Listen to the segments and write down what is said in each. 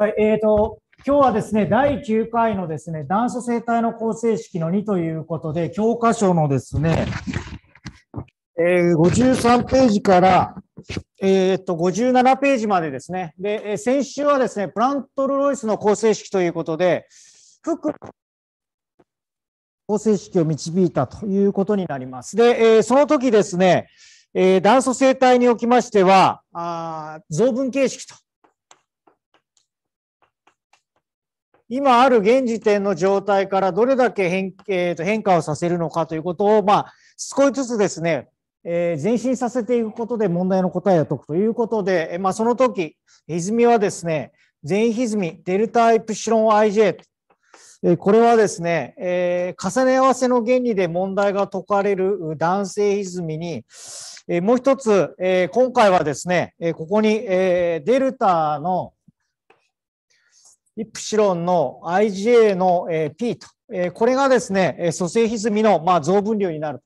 はい、えーと、今日はですね、第9回のですね、断素生態の構成式の2ということで、教科書のですね、えー、53ページから、えー、っと、57ページまでですね。で、え先週はですね、プラントルロイスの構成式ということで、服構成式を導いたということになります。で、えその時ですね、えー、断層生態におきましては、あ増分形式と今ある現時点の状態からどれだけ変,、えー、と変化をさせるのかということを、まあ、少しずつですね、えー、前進させていくことで問題の答えを解くということで、まあ、その時、歪みはですね、全歪み、デルタエプシロン IJ これはですね、えー、重ね合わせの原理で問題が解かれる男性歪みに、えー、もう一つ、えー、今回はですね、ここにデルタのイプシロンの IgA の P と、これがですね、蘇生歪みの増分量になる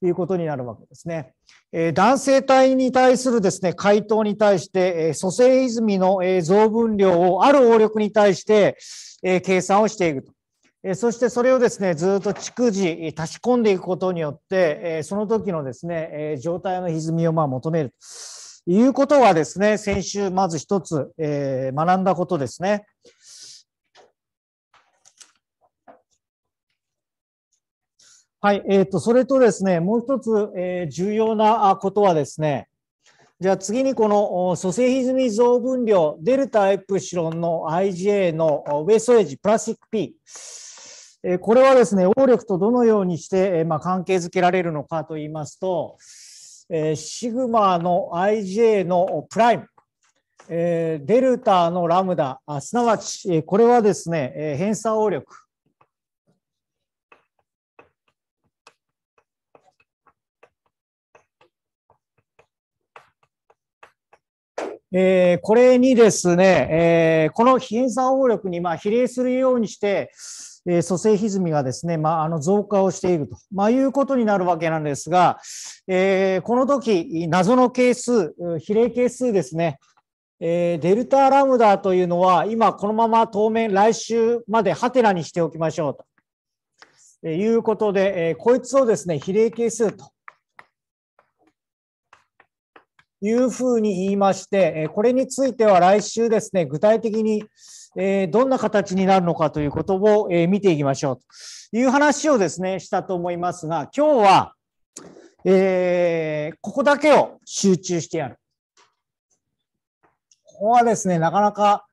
ということになるわけですね。男性体に対するですね、回答に対して、蘇生歪みの増分量をある応力に対して計算をしていくと。そしてそれをですね、ずっと逐次足し込んでいくことによって、その時のですね、状態の歪みをまあ求めるということはですね、先週まず一つ学んだことですね。はい、えっ、ー、と、それとですね、もう一つ、えー、重要なことはですね、じゃあ次にこの組成歪み増分量、デルタエプシロンの IgA のウェストエッジ、プラスチック P。これはですね、応力とどのようにして、ま関係づけられるのかといいますと、えシグマの IJ のプライム、えデルタのラムダ、すなわち、これはですね、え偏差応力、えー、これにですね、えー、この比嚥算応力にま比例するようにして、えー、蘇生歪みがですね、まあ、あの増加をしていると、まあ、いうことになるわけなんですが、えー、この時、謎の係数、比例係数ですね、えー、デルタラムダというのは、今このまま当面、来週までハテナにしておきましょうと。いうことで、えこいつをですね、比例係数というふうに言いまして、これについては来週ですね、具体的にどんな形になるのかということを見ていきましょうという話をですね、したと思いますが、今日は、えー、ここだけを集中してやる。ここはですね、なかなか、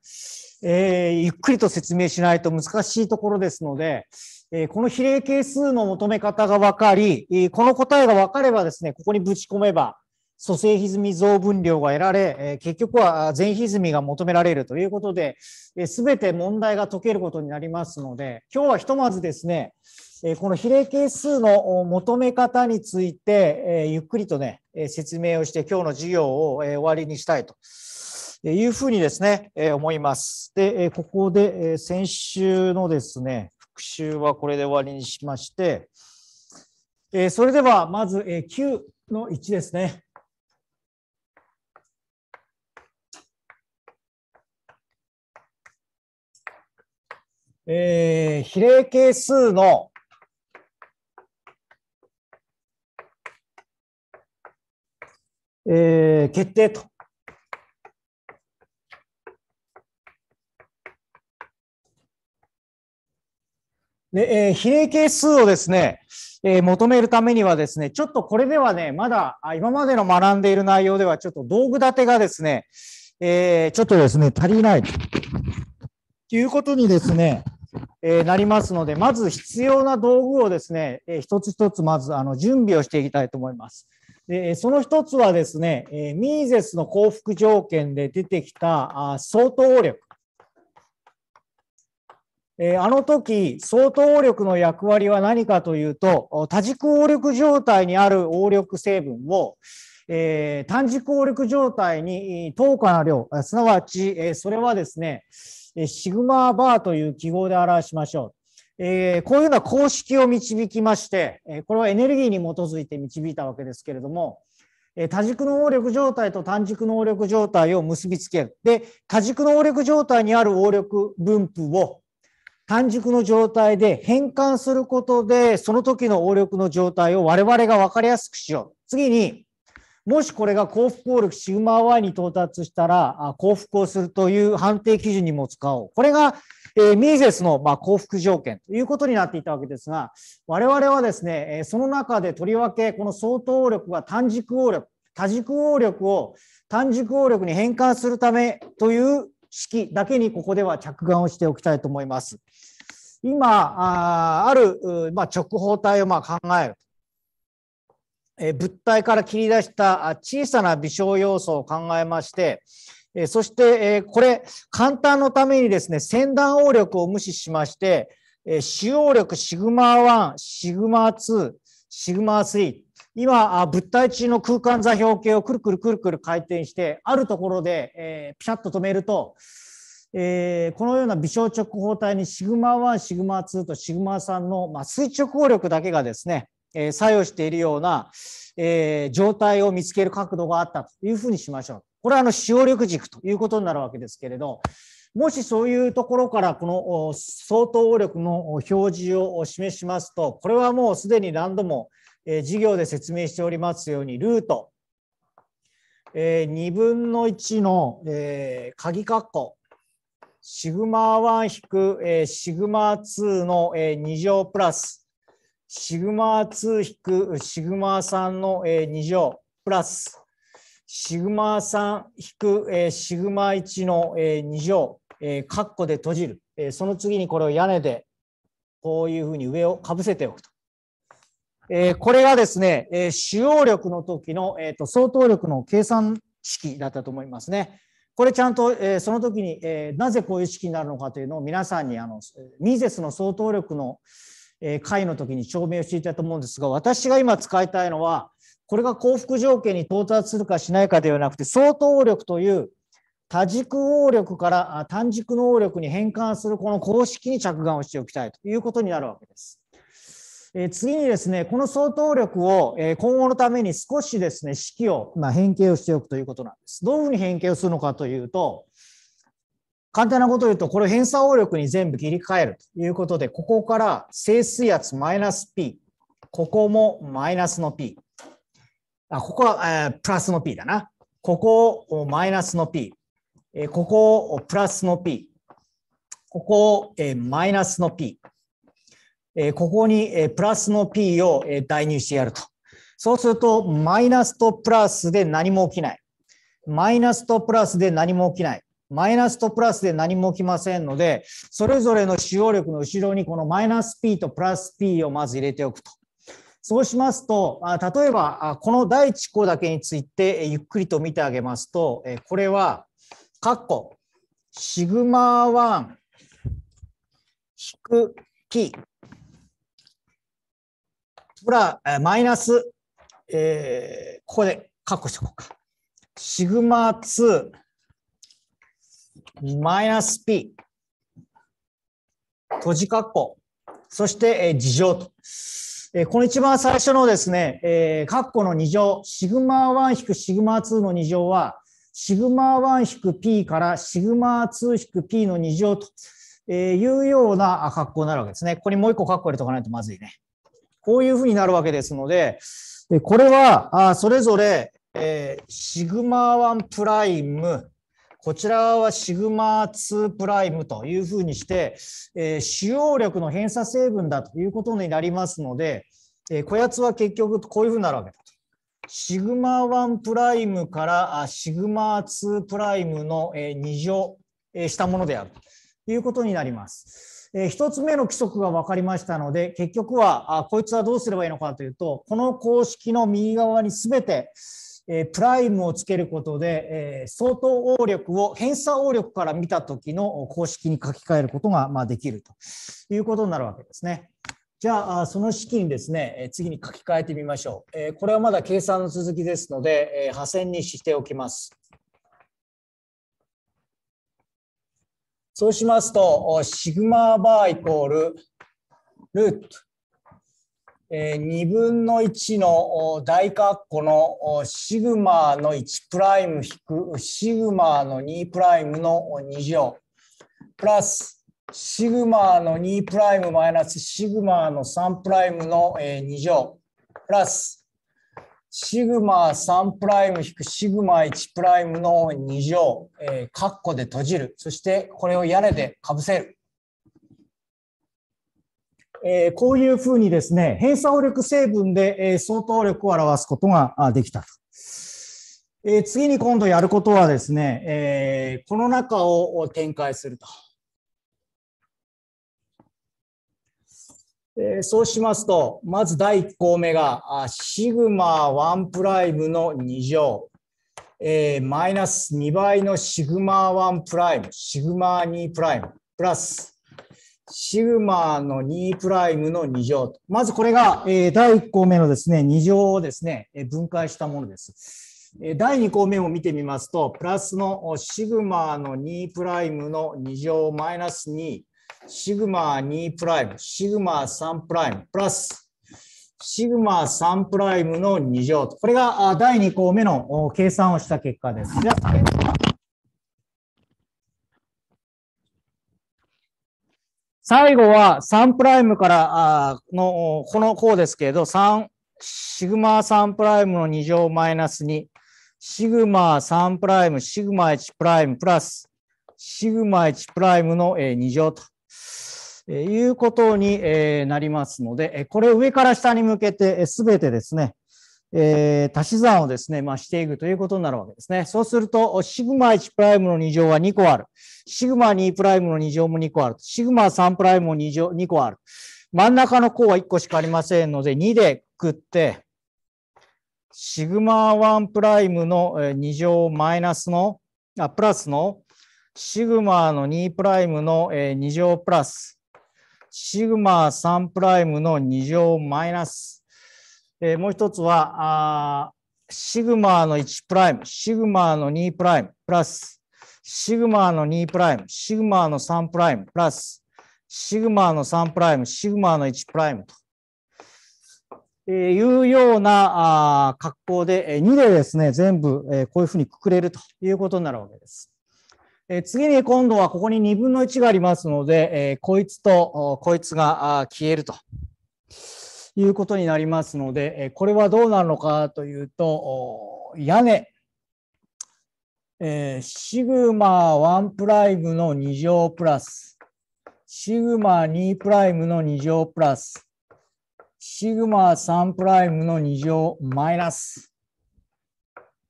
えー、ゆっくりと説明しないと難しいところですので、えこの比例係数の求め方が分かり、この答えが分かればですね、ここにぶち込めば、蘇生歪み増分量が得られ、え結局は全歪みが求められるということで、す、べ、て問題が解けることになりますので、今日はひとまずですね、えこの比例係数の求め方について、えゆっくりとね、説明をして今日の授業を、え終わりにしたいというふうにですね、え思います。で、えここで、え先週のですね、復習はこれで終わりにしまして、えそれではまず、え9の1ですね。えー、比例係数のえ決定と。でえー、比例係数をですね、えー、求めるためにはですね、ちょっとこれではね、まだ今までの学んでいる内容ではちょっと道具立てがですね、えー、ちょっとですね、足りない。ということにですね、えー、なりますので、まず必要な道具をですね、えー、一つ一つまずあの準備をしていきたいと思います。でその一つはですね、えー、ミーゼスの幸福条件で出てきたあ相当応力。えー、あの時、相当応力の役割は何かというと、多軸応力状態にある応力成分を、えー、単軸応力状態に等価な量、すなわち、えー、それはですね、シグマバーという記号で表しましょう。えー、こういうような公式を導きまして、これはエネルギーに基づいて導いたわけですけれども、多軸の応力状態と単軸能力状態を結びつける。で、多軸能力状態にある応力分布を単軸の状態で変換することで、その時の応力の状態を我々が分かりやすくしよう。次に、もしこれが幸福効力シグマ Y に到達したら、幸福をするという判定基準にも使おう。これが、えミーゼスの、ま幸福条件ということになっていたわけですが、我々はですね、えその中でとりわけ、この相当力は単軸応力、多軸応力を単軸応力に変換するためという式だけにここでは着眼をしておきたいと思います。今、あある、ま直方体をま考える。物体から切り出した小さな微小要素を考えまして、そしてこれ、簡単のためにですね、先端応力を無視しまして、使用力シグマ1、シグマ2、シグマ3、今、物体中の空間座標系をくるくるくるくる回転して、あるところでピシャッと止めると、えこのような微小直方体にシグマ1、シグマ2とシグマ3の、まあ、垂直応力だけがですね、え作用しているような、え状態を見つける角度があったというふうにしましょう。これはあの使用力軸ということになるわけですけれど、もしそういうところからこの相当応力の表示を示しますと、これはもうすでに何度も授業で説明しておりますように、ルート2分の1の鍵括弧シグマ1引くシグマ2の2乗プラスシグマ2引くシグマ3の2乗プラスシグマ3引くシグマ1の2乗括弧で閉じるその次にこれを屋根でこういうふうに上をかぶせておくと。これがですね使用力の時の相当力の計算式だったと思いますね。これちゃんと、その時に、なぜこういう式になるのかというのを皆さんにあのミーゼスの相当力の、えー、会の時に証明していたと思うんですが、私が今使いたいのは、これが幸福条件に到達するかしないかではなくて、相当応力という多軸応力から単軸能力に変換するこの公式に着眼をしておきたいということになるわけです。え次にですね、この相当力を、え今後のために少しですね、式を、まあ、変形をしておくということなんです。どういうふうに変形をするのかというと、簡単なことを言うと、これを偏差応力に全部切り替えるということで、ここから静水圧マイナス P、ここもマイナスの P、あここは、えー、プラスの P だな。ここをマイナスの P、えー、ここをプラスの P、ここを、えー、マイナスの P、えー、ここに、えー、プラスの P を、えー、代入してやると。そうすると、マイナスとプラスで何も起きない。マイナスとプラスで何も起きない。マイナスとプラスで何も起きませんので、それぞれの使用力の後ろにこのマイナス P とプラス P をまず入れておくと。そうしますと、例えばこの第1項だけについてゆっくりと見てあげますと、これは、カッコ、シグマ1、引く P、プラ、マイナス、えー、ここでカッコしておこうか。シグマ2、マイナス P 閉じ括弧そして、えー、事乗と、えー、この一番最初のですね、えー、括弧の2乗シグマ1シグマ2の2乗はシグマ1 P からシグマ2 P の2乗というような格好になるわけですね。ここにもう一個括弧入れとかないとまずいね。こういうふうになるわけですので、これはそれぞれシグマ1プライムこちらはシグマ2プライムというふうにして、えー、使用力の偏差成分だということになりますので、えー、こやつは結局こういうふうになるわけだと。シグマ1プライムからシグマ2プライムの2乗したものであるということになります。1つ目の規則が分かりましたので、結局はこいつはどうすればいいのかというと、この公式の右側にすべてえプライムをつけることで、え相当応力を偏差応力から見た時の公式に書き換えることが、まできるということになるわけですね。じゃあその式にですね次に書き換えてみましょう。えこれはまだ計算の続きですので、え線にしておきます。そうしますと、シグマバーイコールルート2分の1の大括弧のシグマの1プライム引くシグマの2プライムの2乗プラスシグマの2プライムマイナスシグマの3プライムの2乗プラスシグマ3プライム引くシグマ1プライムの2乗括弧で閉じるそしてこれを屋根でかぶせる。えー、こういうふうにですね、偏差を力成分で、えー、相当力を表すことができたと。えー、次に今度やることはですね、えー、この中を展開すると。えー、そうしますと、まず第1項目が、シグマ1プライムの2乗、えー、マイナス2倍のシグマ1プライム、シグマ2プライム、プラス、シグマの2プライムの2乗。まずこれが、え第1項目のですね、2乗をですね、分解したものです。第2項目を見てみますと、プラスのシグマの2プライムの2乗マイナス2、シグマ2プライム、シグマ3プライム、プラス、シグマ3プライムの2乗。これが第2項目の計算をした結果です。最後は3プライムからの、この項ですけれど、3、シグマ3プライムの2乗マイナス2、シグマ3プライム、シグマ1プライムプラス、シグマ1プライムの2乗と。いうことになりますので、これ上から下に向けて、すべてですね、えー、足し算をですね、まあ、していくということになるわけですね。そうすると、シグマ1プライムの2乗は2個ある。シグマ2プライムの2乗も2個ある。シグマ3プライムも 2, 乗2個ある。真ん中の項は1個しかありませんので、2でくくって、シグマ1プライムの2乗マイナスの、あ、プラスの、シグマの2プライムの2乗プラス、シグマ3プライムの2乗マイナス、えー、もう一つは、あシグマの1プライム、シグマの2プライム、プラス、シグマの2プライム、シグマの3プライム、プラス、シグマの3プライム、シグマの1プライムと。えー、いうようなあ格好で、え2でですね、全部、えー、こういうふうにくくれるということになるわけです。えー、次に今度はここに2分の1がありますので、えー、こいつとこいつが消えると。いうことになりますので、これはどうなるのかというと、屋根、えー、シグマ1プライムの2乗プラス、シグマ2プライムの2乗プラス、シグマ3プライムの2乗マイナス、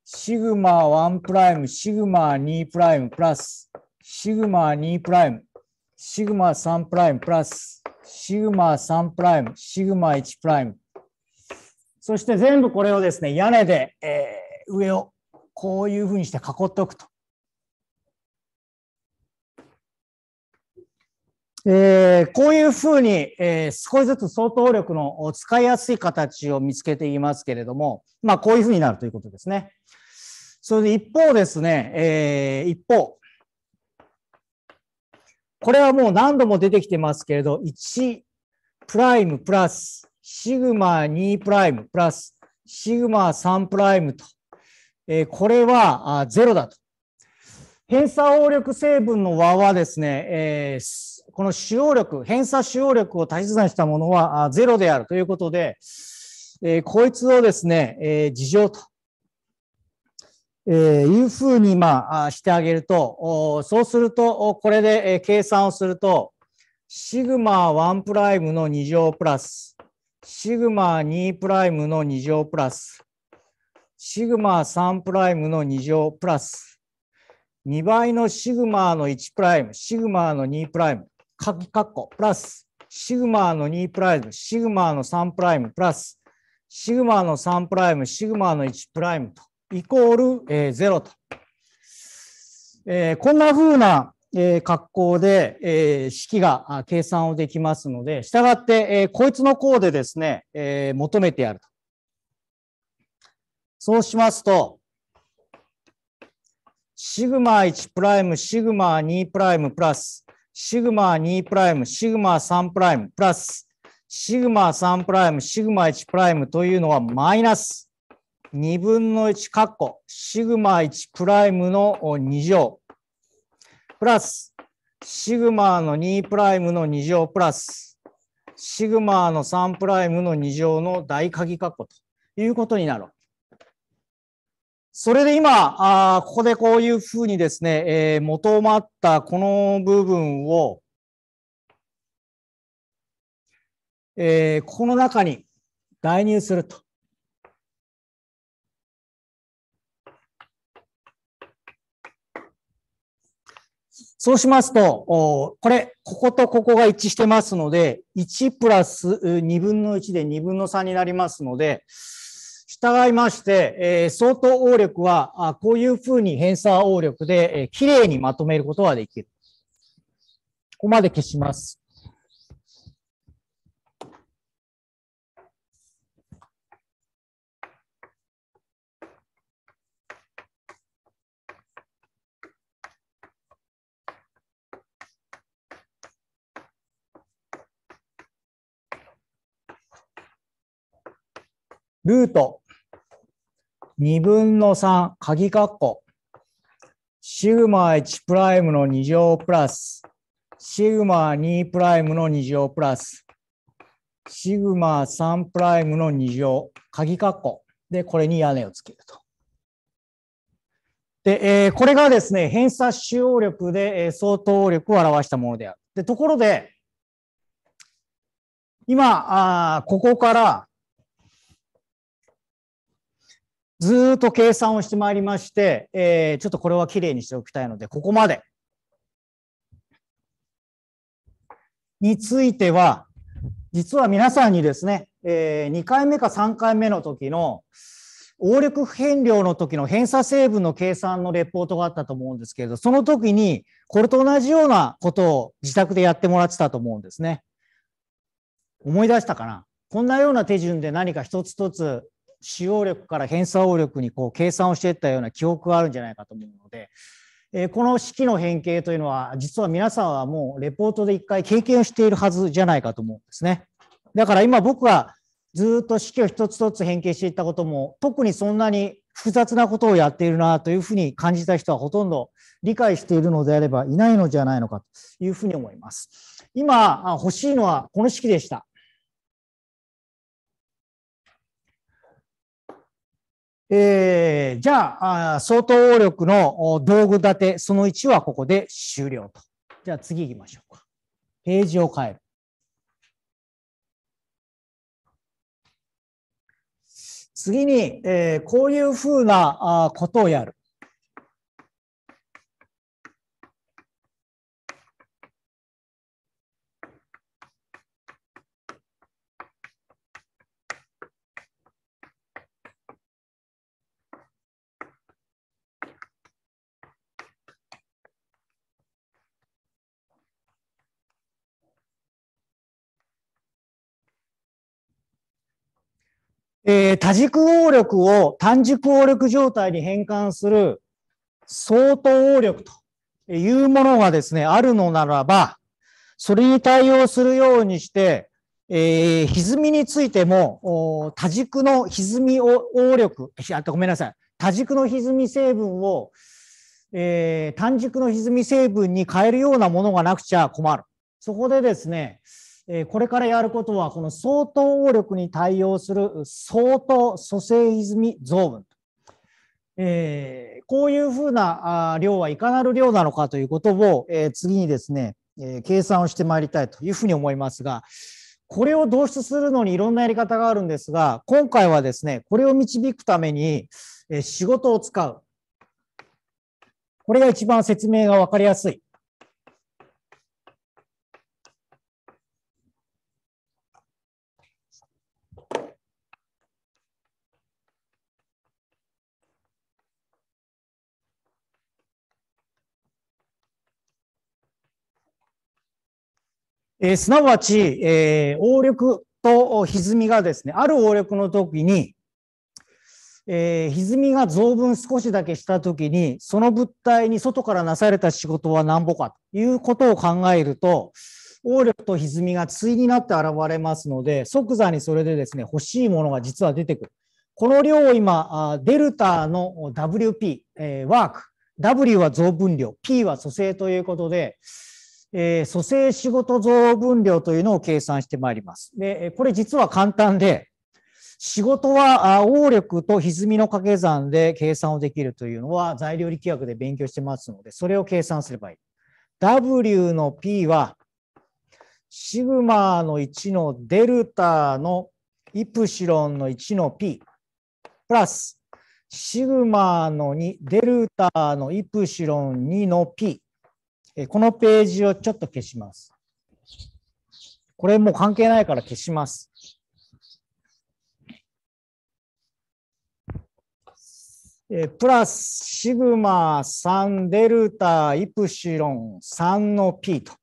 シグマ1プライム、シグマ2プライムプラス、シグマ2プライム、シグマ3プライムプラス、シグマ3プライム、シグマ1プライム。そして全部これをですね、屋根で、えー、上をこういうふうにして囲っておくと。えー、こういうふうに、えー、少しずつ相当力の使いやすい形を見つけていますけれども、まあ、こういうふうになるということですね。それで一方ですね、えー、一方、これはもう何度も出てきてますけれど、1プライムプラス、シグマ2プライムプラス、シグマ3プライムと、えこれは0だと。偏差応力成分の和はですね、えこの使用力、偏差使用力を足し算したものは0であるということで、えこいつをですね、えー、事情とえいうふうに、まあ、してあげると、そうすると、これで計算をすると、シグマ1プライムの2乗プラス、シグマ2プライムの2乗プラス、シグマ3プライムの2乗プラス、2倍のシグマの1プライム、シグマの2プライム、かっこ、プラス、シグマの2プライム、シグマの3プライム、プラス、シグマの3プライム、シグマの1プライムと。イコール、えー、ロと、えー、こんなふうな、えー、格好で、えー、式が計算をできますので、従って、えー、こいつの項でですね、えー、求めてやると。そうしますと、シグマ1プライム、シグマ2プライムプラス、シグマ2プライム、シグマ3プライムプラス、シグマ3プライム、シグマ1プライムというのはマイナス。2分の1カッコ、シグマ1プライムの2乗、プラス、シグマの2プライムの2乗プラス、シグマの3プライムの2乗の大鍵カッコということになる。それで今、あここでこういうふうにですね、えー、元ったこの部分を、えー、この中に代入すると。そうしますと、これ、こことここが一致してますので、1プラス2分の1で2分の3になりますので、従いまして、え相当応力は、こういうふうに偏差応力で、えきれいにまとめることができる。ここまで消します。ルート2分の3、鍵括弧。シグマ1プライムの2乗プラス、シグマ2プライムの2乗プラス、シグマ3プライムの2乗、鍵括弧。で、これに屋根をつけると。で、えー、これがですね、偏差使用力で、え相当力を表したものである。で、ところで、今、あここからずっと計算をしてまいりまして、えー、ちょっとこれはきれいにしておきたいので、ここまでについては、実は皆さんにですね、えー、2回目か3回目の時の、応力変量の時の偏差成分の計算のレポートがあったと思うんですけれど、その時にこれと同じようなことを自宅でやってもらってたと思うんですね。思い出したかなこんなような手順で何か一つ一つ使用力から偏差応力にこう計算をしていったような記憶があるんじゃないかと思うので、えー、この式の変形というのは実は皆さんはもうレポートで一回経験しているはずじゃないかと思うんですね。だから今僕はずっと式を一つ一つ変形していったことも特にそんなに複雑なことをやっているなというふうに感じた人はほとんど理解しているのであればいないのじゃないのかというふうに思います。今欲しいのはこの式でした。えー、じゃあ、相当応力の道具立て、その1はここで終了と。じゃあ次行きましょうか。ページを変える。次に、えー、こういうふうなことをやる。えー、多軸応力を単軸応力状態に変換する相当応力というものがですね、あるのならば、それに対応するようにして、えー、歪みについても、多軸の歪み応力、あごめんなさい、多軸の歪み成分を、えー、単軸の歪み成分に変えるようなものがなくちゃ困る。そこでですね、これからやることは、この相当応力に対応する相当蘇生泉増分。えー、こういうふうな量はいかなる量なのかということを、えー、次にですね、えー、計算をしてまいりたいというふうに思いますが、これを導出するのにいろんなやり方があるんですが、今回はですね、これを導くために、え仕事を使う。これが一番説明が分かりやすい。えー、すなわち、えー、応力と歪みがですね、ある応力の時に、えー、歪みが増分少しだけした時に、その物体に外からなされた仕事は何ぼかということを考えると、応力と歪みが対になって現れますので、即座にそれでですね、欲しいものが実は出てくる。この量を今、デルタの WP、えワーク、W は増分量、P は組成ということで、えー、蘇生仕事増分量というのを計算してまいります。で、これ実は簡単で、仕事は応力と歪みの掛け算で計算をできるというのは材料力学で勉強してますので、それを計算すればいい。W の P は、シグマの1のデルタのイプシロンの1の P、プラス、シグマの2、デルタのイプシロン2の P、このページをちょっと消します。これもう関係ないから消します。えプラスシグマ3デルタイプシロン3の P と。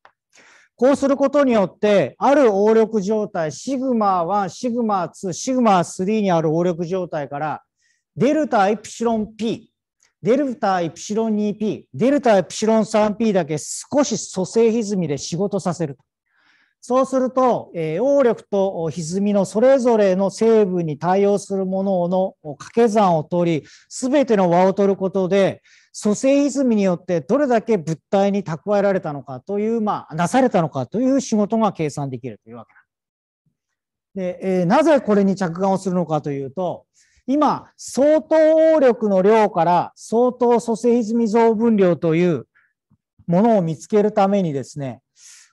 こうすることによって、ある応力状態、シグマ1、シグマ2、シグマ3にある応力状態から、デルタイプシロン P デルタイプシロン 2P、デルタエプシロン 3P だけ少し蘇生歪みで仕事させると。そうすると、えー、応力と歪みのそれぞれの成分に対応するものの掛け算を取り、すべての和を取ることで、蘇生歪みによってどれだけ物体に蓄えられたのかという、まあ、なされたのかという仕事が計算できるというわけなんです。で、えー、なぜこれに着眼をするのかというと、今、相当応力の量から相当蘇生泉増分量というものを見つけるためにですね、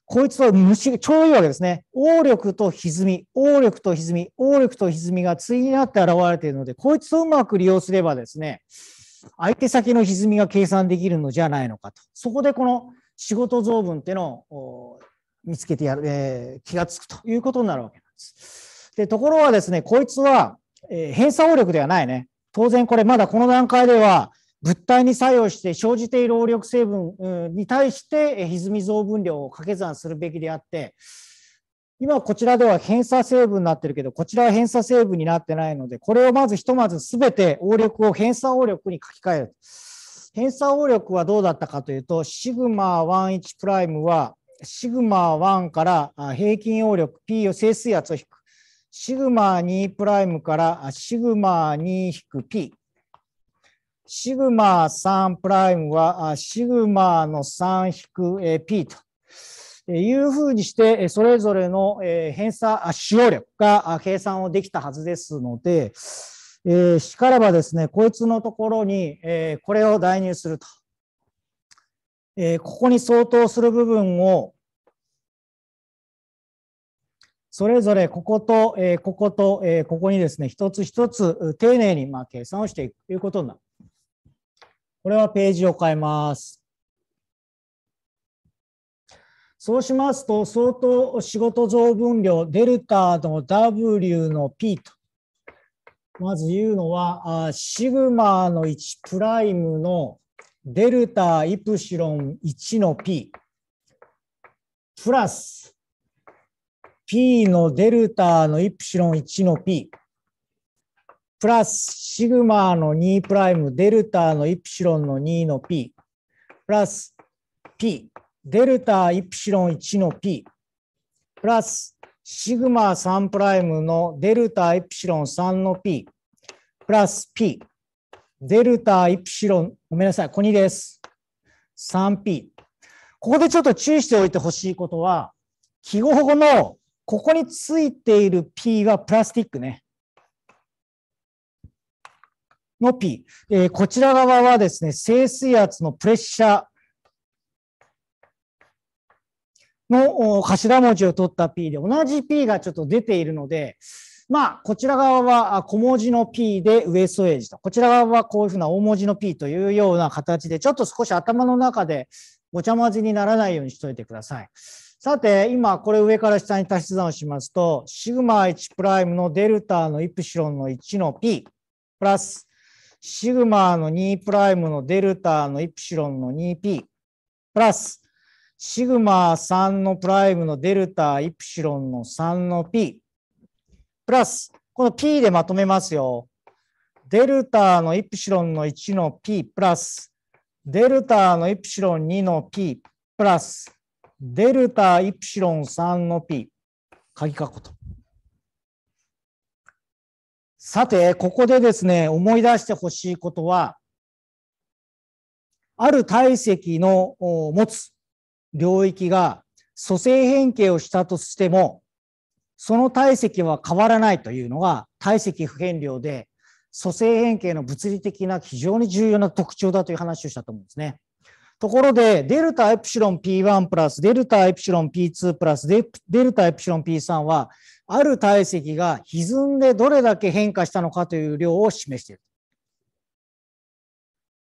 こいつは虫がちょうどいいわけですね。応力と歪み、応力と歪み、応力と歪みが対になって現れているので、こいつをうまく利用すればですね、相手先の歪みが計算できるのじゃないのかと。そこでこの仕事増分っていうのを見つけてやる、えー、気がつくということになるわけなんです。で、ところがですね、こいつはえー、偏差応力ではないね。当然これまだこの段階では物体に作用して生じている応力成分に対して歪み増分量を掛け算するべきであって、今こちらでは偏差成分になってるけど、こちらは偏差成分になってないので、これをまずひとまず全て応力を偏差応力に書き換える。偏差応力はどうだったかというと、シグマ11プライムは、シグマ1から平均応力 P を整水圧を引くシグマ2プライムからシグマ2引く P。シグマ3プライムはシグマの3引く P というふうにして、それぞれの偏差使用力が計算をできたはずですので、えしからばですね、こいつのところに、えこれを代入すると。えここに相当する部分をそれぞれここと、えー、ここと、えー、ここにですね、一つ一つ丁寧にまあ計算をしていくということになる。これはページを変えます。そうしますと、相当仕事増分量、デルタの W の P と、まず言うのは、シグマの1プライムのデルタイプシロン1の P、プラス、P のデルタのイプシロン1の P プラスシグマの2プライムデルタのイプシロンの2の P プラス P デルタイプシロン1の P プラスシグマ3プライムのデルタイプシロン3の P プラス P デルタイプシロンごめんなさいここにです 3P ここでちょっと注意しておいてほしいことは記号のここについている P はプラスティックね。の P。えー、こちら側はですね、静水圧のプレッシャーの頭文字を取った P で、同じ P がちょっと出ているので、まあ、こちら側は小文字の P でウエストエイジと、こちら側はこういうふうな大文字の P というような形で、ちょっと少し頭の中でごちゃ混ぜにならないようにしておいてください。さて、今、これ上から下に足し算をしますと、シグマ1プライムのデルタのイプシロンの1の P プラス、シグマの2プライムのデルタのイプシロンの 2P プラス、シグマ3のプライムのデルタイプシロンの3の P プラス、この P でまとめますよ。デルタのイプシロンの1の P プラス、デルタのイプシロン2の P プラス、デルタイプシロン3の P、鍵括弧と。さて、ここでですね、思い出してほしいことは、ある体積の持つ領域が組成変形をしたとしても、その体積は変わらないというのが体積不変量で、組成変形の物理的な非常に重要な特徴だという話をしたと思うんですね。ところで、デルタエプシロン P1 プラス、デルタエプシロン P2 プラス、デルタエプシロン P3 は、ある体積が歪んでどれだけ変化したのかという量を示している。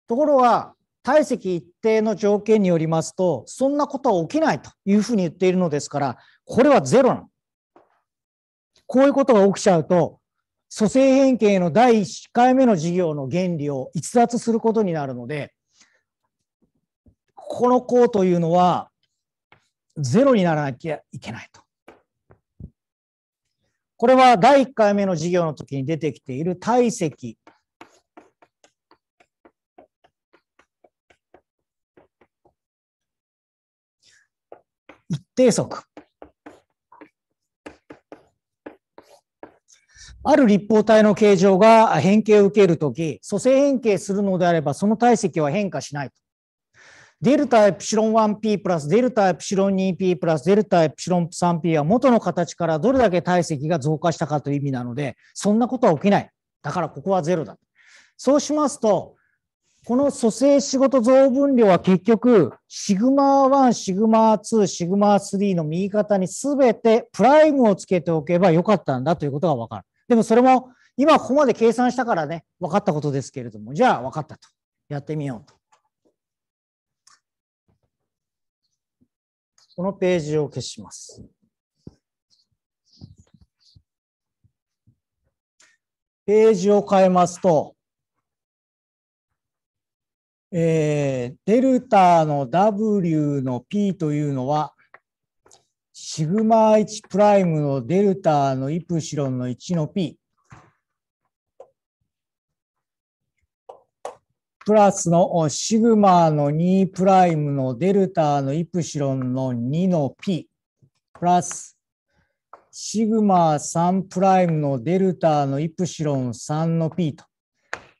ところが、体積一定の条件によりますと、そんなことは起きないというふうに言っているのですから、これはゼロなの。こういうことが起きちゃうと、組成変形の第1回目の事業の原理を逸脱することになるので、この項というのはゼロにならなきゃいけないと。これは第1回目の授業の時に出てきている体積一定速ある立方体の形状が変形を受けるとき、組成変形するのであれば、その体積は変化しないと。デルタエプシロン 1p プラスデルタエプシロン 2p プラスデルタエプシロン 3p は元の形からどれだけ体積が増加したかという意味なので、そんなことは起きない。だからここはゼロだ。そうしますと、この組成仕事増分量は結局、シグマ1、シグマ2、シグマ3の右肩に全てプライムをつけておけばよかったんだということがわかる。でもそれも今ここまで計算したからね、分かったことですけれども、じゃあ分かったと。やってみようと。このページを消します。ページを変えますと、えー、デルタの W の P というのは、シグマ1プライムのデルタのイプシロンの1の P。プラスのシグマの2プライムのデルタのイプシロンの2の P プラスシグマ3プライムのデルタのイプシロン3の P と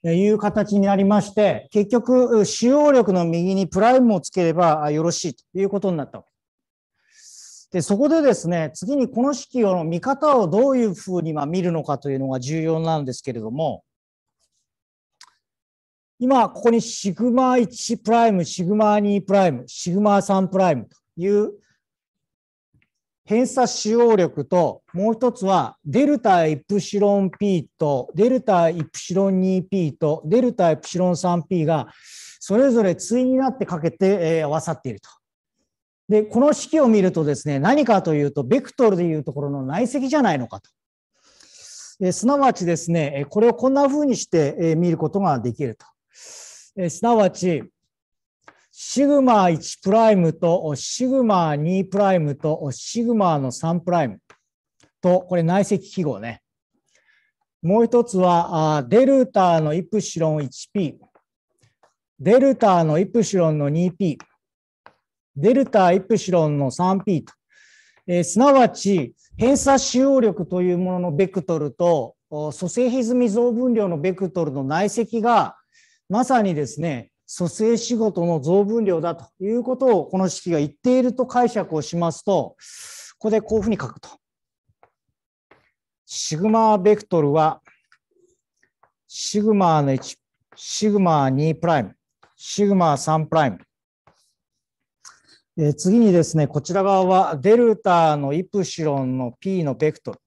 いう形になりまして、結局、使用力の右にプライムをつければよろしいということになったわけでそこでですね、次にこの式の見方をどういうふうに見るのかというのが重要なんですけれども、今、ここにシグマ1プライム、シグマ2プライム、シグマ3プライムという偏差使用力と、もう一つは、デルタイプシロン P と、デルタイプシロン 2P と、デルタイプシロン 3P が、それぞれ対になってかけて、え合わさっていると。で、この式を見るとですね、何かというと、ベクトルでいうところの内積じゃないのかと。えすなわちですね、これをこんな風にして見ることができると。えすなわち、シグマ1プライムとシグマ2プライムとシグマの3プライムと、これ内積記号ね。もう一つは、デルタのイプシロン 1p、デルタのイプシロンの 2p、デルタイプシロンの 3p と、えー、すなわち偏差使用力というもののベクトルと組成歪み増分量のベクトルの内積がまさにですね、蘇生仕事の増分量だということをこの式が言っていると解釈をしますと、ここでこういうふうに書くと。シグマベクトルは、シグマの1、シグマ2プライム、シグマ3プライム。え次にですね、こちら側はデルタのイプシロンの P のベクトル。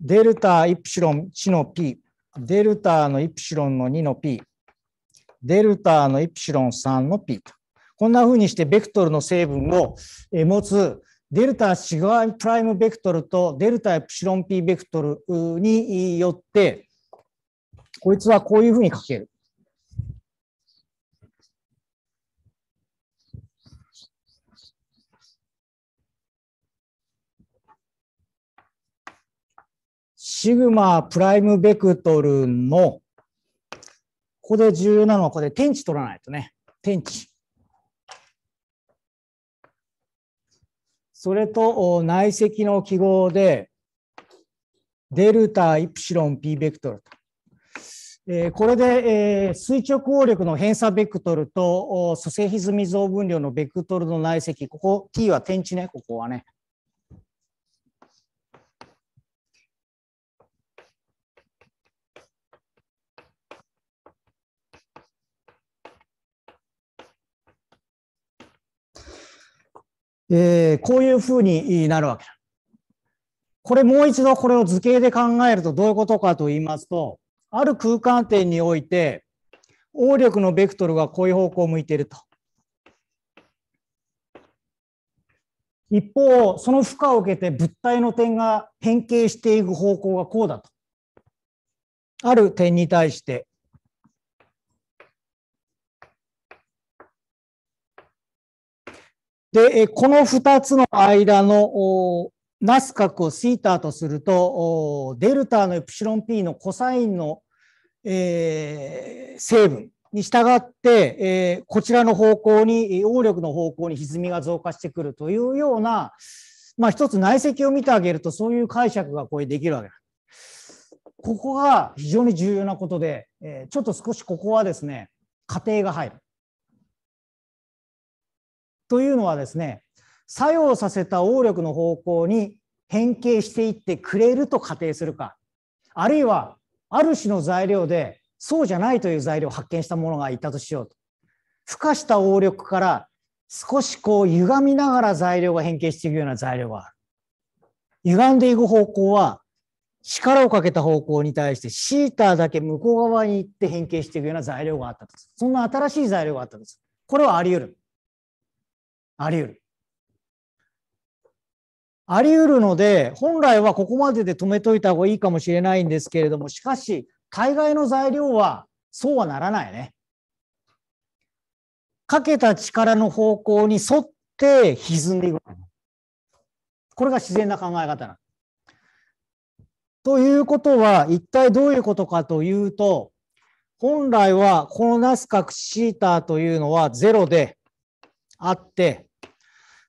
デルタイプシロン1の P。デルタのイプシロンの2の p、デルタのイプシロン3の p と。こんな風にしてベクトルの成分を持つデルタシグマプライムベクトルとデルタエプシロン p ベクトルによって、こいつはこういう風に書ける。シグマプライムベクトルの、ここで重要なのは、これで天地取らないとね。天地。それと内積の記号で、デルタイプシロン P ベクトルと。えこれで、え垂直応力の偏差ベクトルと組成歪み増分量のベクトルの内積、ここ t は天地ね、ここはね。えー、こういうふうになるわけだ。これもう一度これを図形で考えるとどういうことかと言いますと、ある空間点において、応力のベクトルがこういう方向を向いていると。一方、その負荷を受けて物体の点が変形していく方向がこうだと。ある点に対してで、この2つの間のナス角をシータとすると、デルタのエプシロン P のコサインの、えー、成分に従って、えー、こちらの方向に、応力の方向に歪みが増加してくるというような、まあ一つ内積を見てあげるとそういう解釈がこれできるわけです。ここが非常に重要なことで、えちょっと少しここはですね、過程が入る。というのはですね作用させた応力の方向に変形していってくれると仮定するかあるいはある種の材料でそうじゃないという材料を発見したものがいたとしようと。孵化した応力から少しこう歪みながら材料が変形していくような材料がある。歪んでいく方向は力をかけた方向に対してシーターだけ向こう側に行って変形していくような材料があったとそんな新しい材料があったんです。これはあり得る。あり得る。あり得るので、本来はここまでで止めといた方がいいかもしれないんですけれども、しかし、大概の材料はそうはならないね。かけた力の方向に沿って歪んでいく。これが自然な考え方なということは、一体どういうことかというと、本来はこのスカ角シータというのはゼロで、あって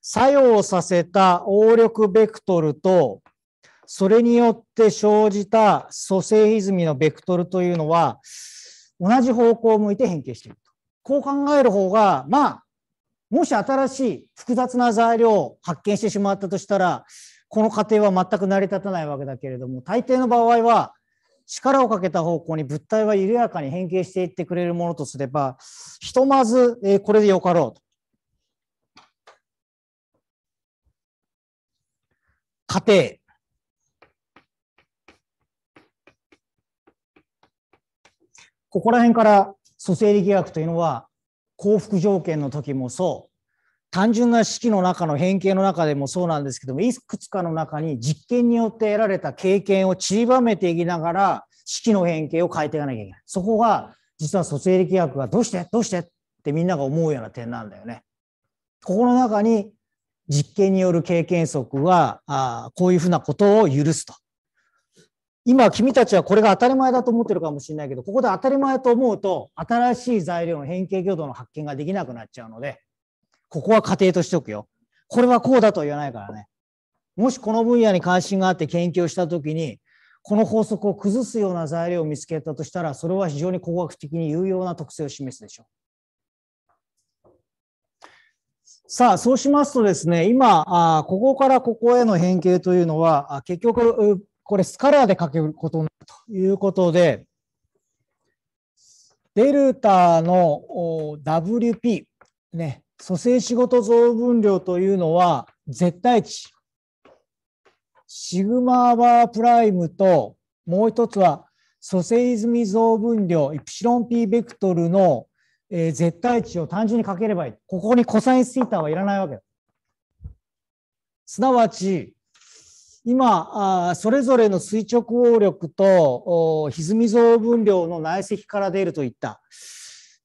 作用させた応力ベクトルとそれによって生じた組成歪みのベクトルというのは同じ方向を向いて変形していると。こう考える方がまあもし新しい複雑な材料を発見してしまったとしたらこの過程は全く成り立たないわけだけれども大抵の場合は力をかけた方向に物体は緩やかに変形していってくれるものとすればひとまずこれでよかろうと家庭。ここら辺から蘇生力学というのは幸福条件の時もそう単純な式の中の変形の中でもそうなんですけどもいくつかの中に実験によって得られた経験を散りばめていきながら式の変形を変えていかなきゃいけないそこが実は蘇生力学がどうしてどうしてってみんなが思うような点なんだよね。ここの中に実験による経験則はあこういうふうなことを許すと。今君たちはこれが当たり前だと思ってるかもしれないけどここで当たり前と思うと新しい材料の変形挙動の発見ができなくなっちゃうのでここは仮定としておくよ。これはこうだとは言わないからね。もしこの分野に関心があって研究をした時にこの法則を崩すような材料を見つけたとしたらそれは非常に工学的に有用な特性を示すでしょう。さあ、そうしますとですね、今、あここからここへの変形というのは、結局、これスカラーでかけることになるということで、デルタの WP、ね、組成仕事増分量というのは、絶対値。シグマバープライムと、もう一つは、組成済み増分量、イプシロン P ベクトルのえー、絶対値を単純にかければいい。ここにコサインスタはいらないわけすなわち、今あ、それぞれの垂直応力と歪み増分量の内積から出るといった、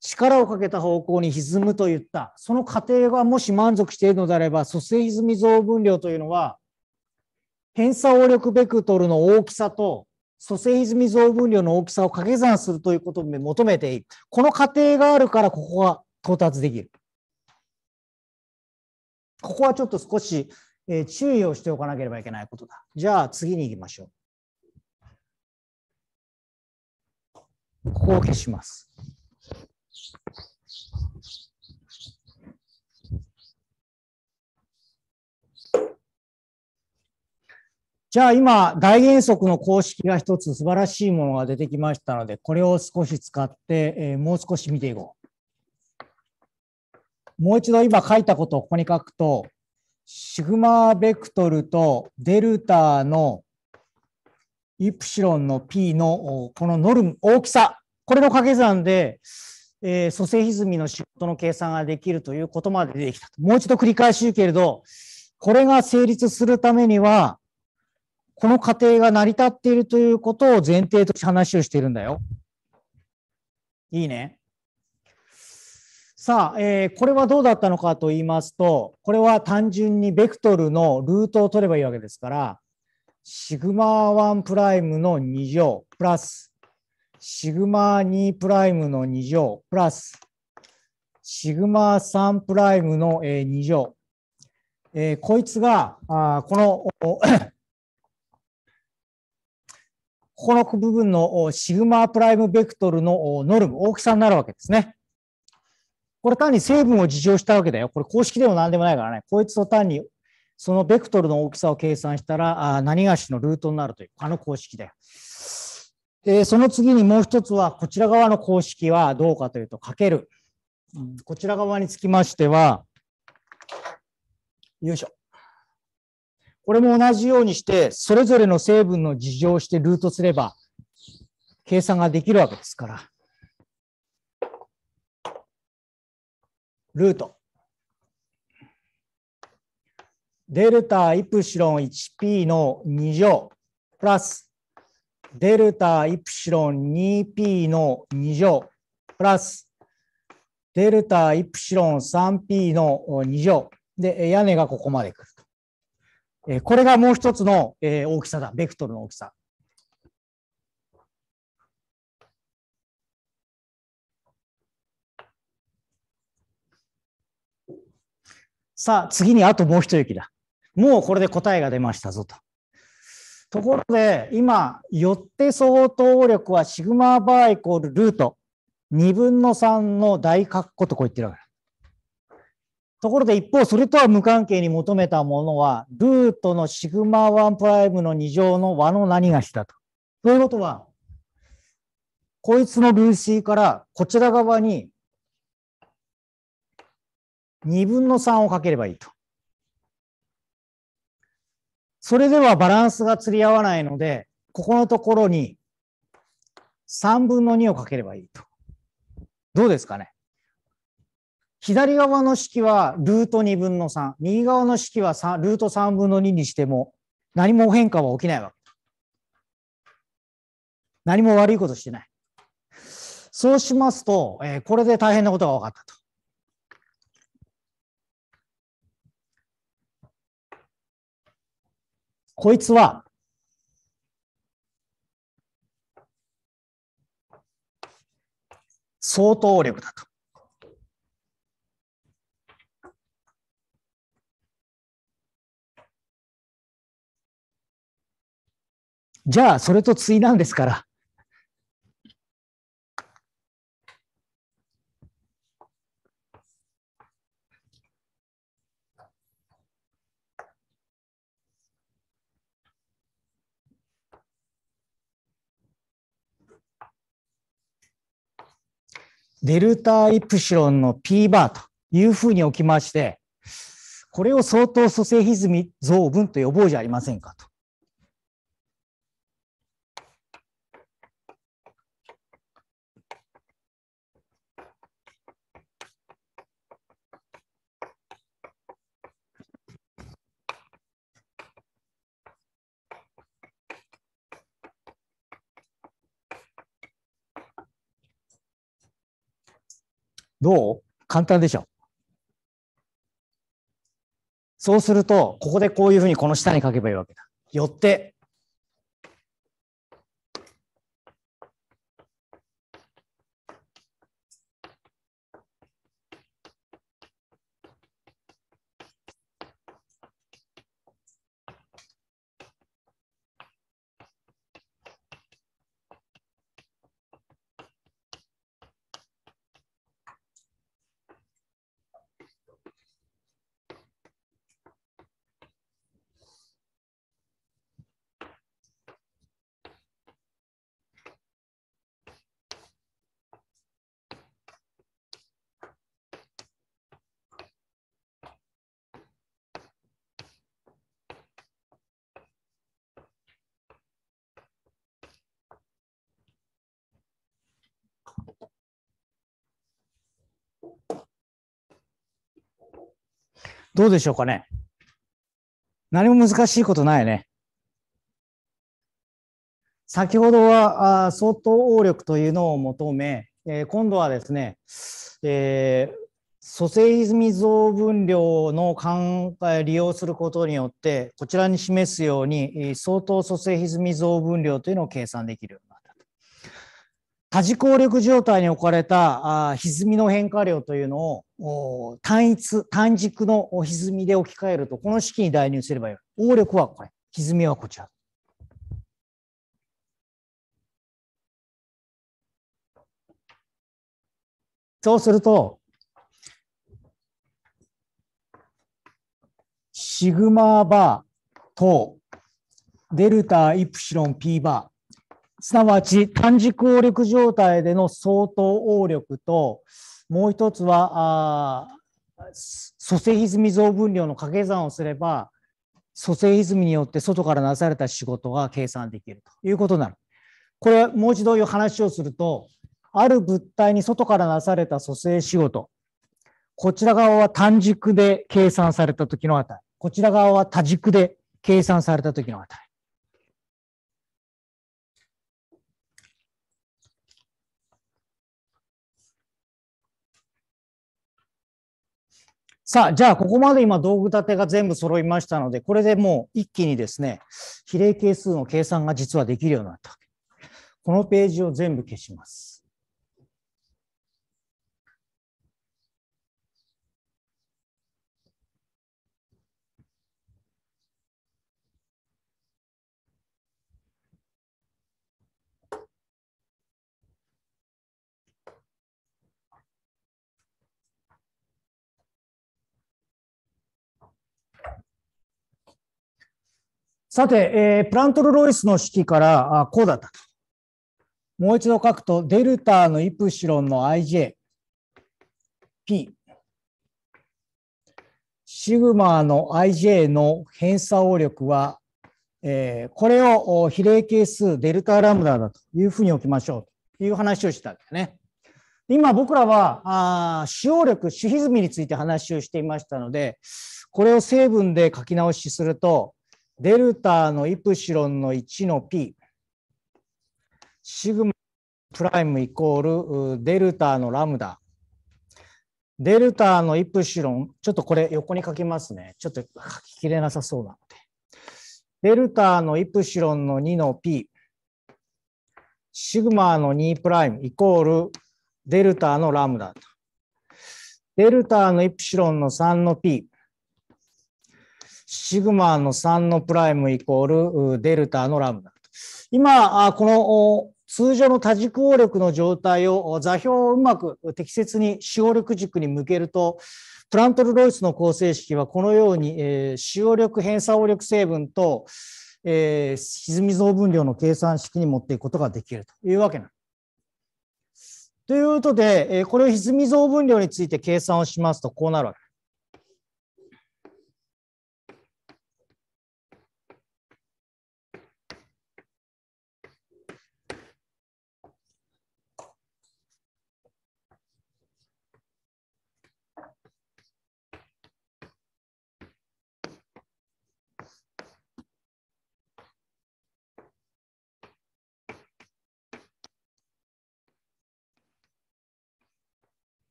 力をかけた方向に歪むといった、その過程がもし満足しているのであれば、蘇生歪み増分量というのは、偏差応力ベクトルの大きさと蘇生泉増分量の大きさを掛け算するということを求めていく。この過程があるからここは到達できる。ここはちょっと少し、えー、注意をしておかなければいけないことだ。じゃあ次に行きましょう。ここを消します。じゃあ今、大原則の公式が一つ素晴らしいものが出てきましたので、これを少し使って、えー、もう少し見ていこう。もう一度今書いたことをここに書くと、シグマベクトルとデルタのイプシロンの P のこのノルム、大きさ、これの掛け算で、えー、蘇生歪みの仕事の計算ができるということまで出てきた。もう一度繰り返し言うけれど、これが成立するためには、この過程が成り立っているということを前提として話をしているんだよ。いいね。さあ、えー、これはどうだったのかと言いますと、これは単純にベクトルのルートを取ればいいわけですから、シグマ1プライムの2乗プラス、シグマ2プライムの2乗プラス、シグマ3プライムの2乗。えー、こいつが、あこのここの部分のシグマプライムベクトルのノルム、大きさになるわけですね。これ単に成分を自情したわけだよ。これ公式でも何でもないからね。こいつと単にそのベクトルの大きさを計算したら、あ何がしのルートになるという、あの公式だよ。えー、その次にもう一つは、こちら側の公式はどうかというと、かける。こちら側につきましては、よいしょ。これも同じようにして、それぞれの成分の事情をしてルートすれば、計算ができるわけですから。ルート。デルタイプシロン 1p の2乗プラスデルタイプシロン 2p の2乗プラスデルタイプシロン 3p の2乗で屋根がここまで来るえこれがもう一つの、え大きさだ、ベクトルの大きさ。さあ、次にあともう一息だ。もうこれで答えが出ましたぞと。ところで、今、よって相当力はシグマバーイコールルート2分の3の大括弧とこう言ってるわけだ。ところで一方、それとは無関係に求めたものは、ルートのシグマ1プライムの2乗の和の何がしたと。ということは、こいつのルーシーからこちら側に2分の3をかければいいと。それではバランスが釣り合わないので、ここのところに3分の2をかければいいと。どうですかね左側の式はルート2分の3、右側の式はルート3分の2にしても何も変化は起きないわけ。何も悪いことしてない。そうしますと、えー、これで大変なことが分かったと。こいつは、相当力だと。じゃあ、それと対なんですから。デルタイプシロンの P バーというふうに置きまして、これを相当組成歪み増分と呼ぼうじゃありませんかと。どう簡単でしょそうすると、ここでこういうふうにこの下に書けばいいわけだ。よって、どうでしょうかね。何も難しいことないね。先ほどは相当応力というのを求め、え今度はですね、えー、蘇生泉増分量の考え利用することによってこちらに示すように相当蘇生泉増分量というのを計算できる。多次効力状態に置かれた歪みの変化量というのを単一、単軸の歪みで置き換えると、この式に代入すればいい。応力はこれ、歪みはこちら。そうすると、シグマバーとデルタイプシロン P バーすなわち短時応力状態での相当応力と、もう一つは、蘇生歪増分量の掛け算をすれば、蘇生歪によって外からなされた仕事が計算できるということになる。これ、もう一度う話をすると、ある物体に外からなされた蘇生仕事。こちら側は単軸で計算された時の値。こちら側は多軸で計算された時の値。さあ、じゃあ、ここまで今、道具立てが全部揃いましたので、これでもう一気にですね、比例係数の計算が実はできるようになった。このページを全部消します。さて、えー、プラントル・ロイスの式からあこうだったと。もう一度書くと、デルタのイプシロンの ij、p、シグマの ij の偏差応力は、えー、これを比例係数デルタラムダだというふうに置きましょうという話をしたんだよね。今僕らは、あ使用力、守秘済みについて話をしていましたので、これを成分で書き直しすると、デルタのイプシロンの1の P、シグマプライムイコールデルタのラムダ、デルタのイプシロン、ちょっとこれ横に書きますね。ちょっと書ききれなさそうなので。デルタのイプシロンの2の P、シグマの2プライムイコールデルタのラムダデルタのイプシロンの3の P、シグマの3のプライムイコールデルタのラムダ。今、この通常の多軸応力の状態を座標をうまく適切に使用力軸に向けると、プラントルロイスの構成式はこのように、え使用力偏差応力成分と、え歪み増分量の計算式に持っていくことができるというわけなんです。ということで、えこれを歪み増分量について計算をしますとこうなるわけです。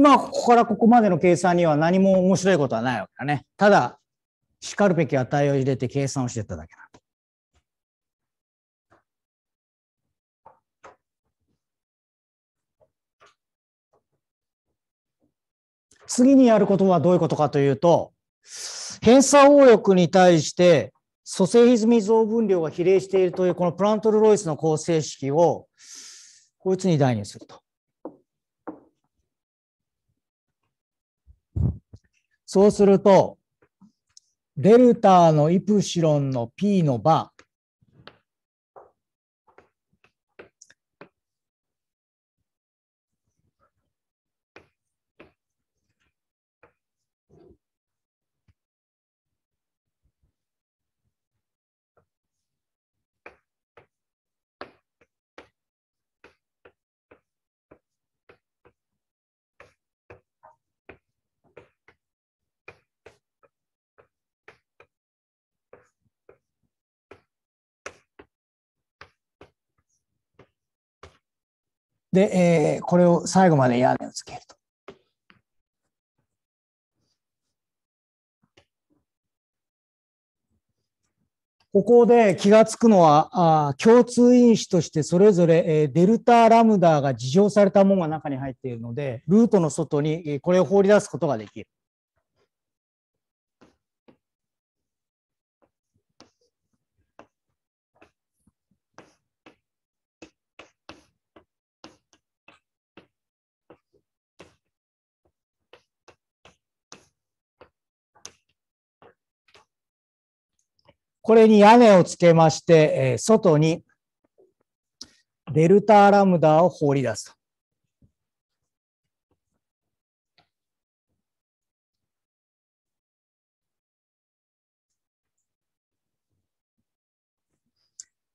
今、ここからここまでの計算には何も面白いことはないわけだね。ただ、しかるべき値を入れて計算をしてただけだ。次にやることはどういうことかというと、偏差応力に対して組成歪み増分量が比例しているというこのプラントル・ロイスの構成式をこいつに代入すると。そうすると、デルタのイプシロンの P の場で、えー、これを最後まで屋根をつけると。ここで気が付くのは、あ共通因子としてそれぞれ、えデルタラムダが事乗されたものが中に入っているので、ルートの外にこれを放り出すことができる。これに屋根をつけまして、えー、外にデルタラムダを放り出すと。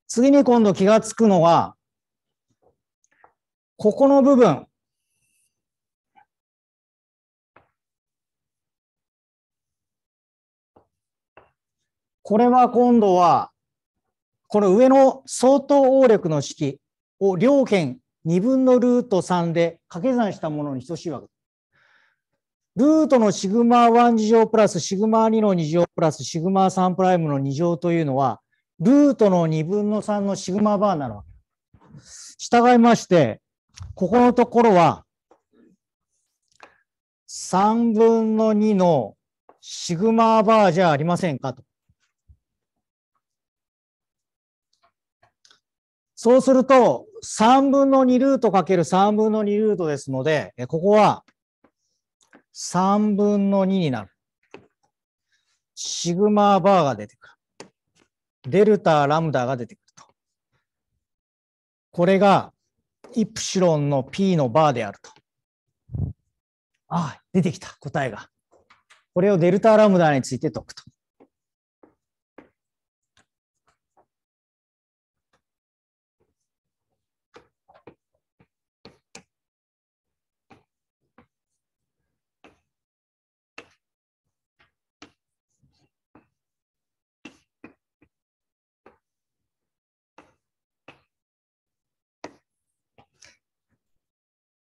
次に今度気がつくのは、ここの部分、これは今度は、この上の相当応力の式を両辺2分のルート3で掛け算したものに等しいわけルートのシグマ1二乗プラスシグマ2の2乗プラスシグマ3プライムの2乗というのは、ルートの2分の3のシグマバーなの。従いまして、ここのところは、3分の2のシグマバーじゃありませんかと。そうすると、3分の2ルートかける3分の2ルートですので、ここは3分の2になる。シグマバーが出てくる。デルタ、ラムダが出てくると。これが、イプシロンの P のバーであると。ああ、出てきた、答えが。これをデルタ、ラムダについて解くと。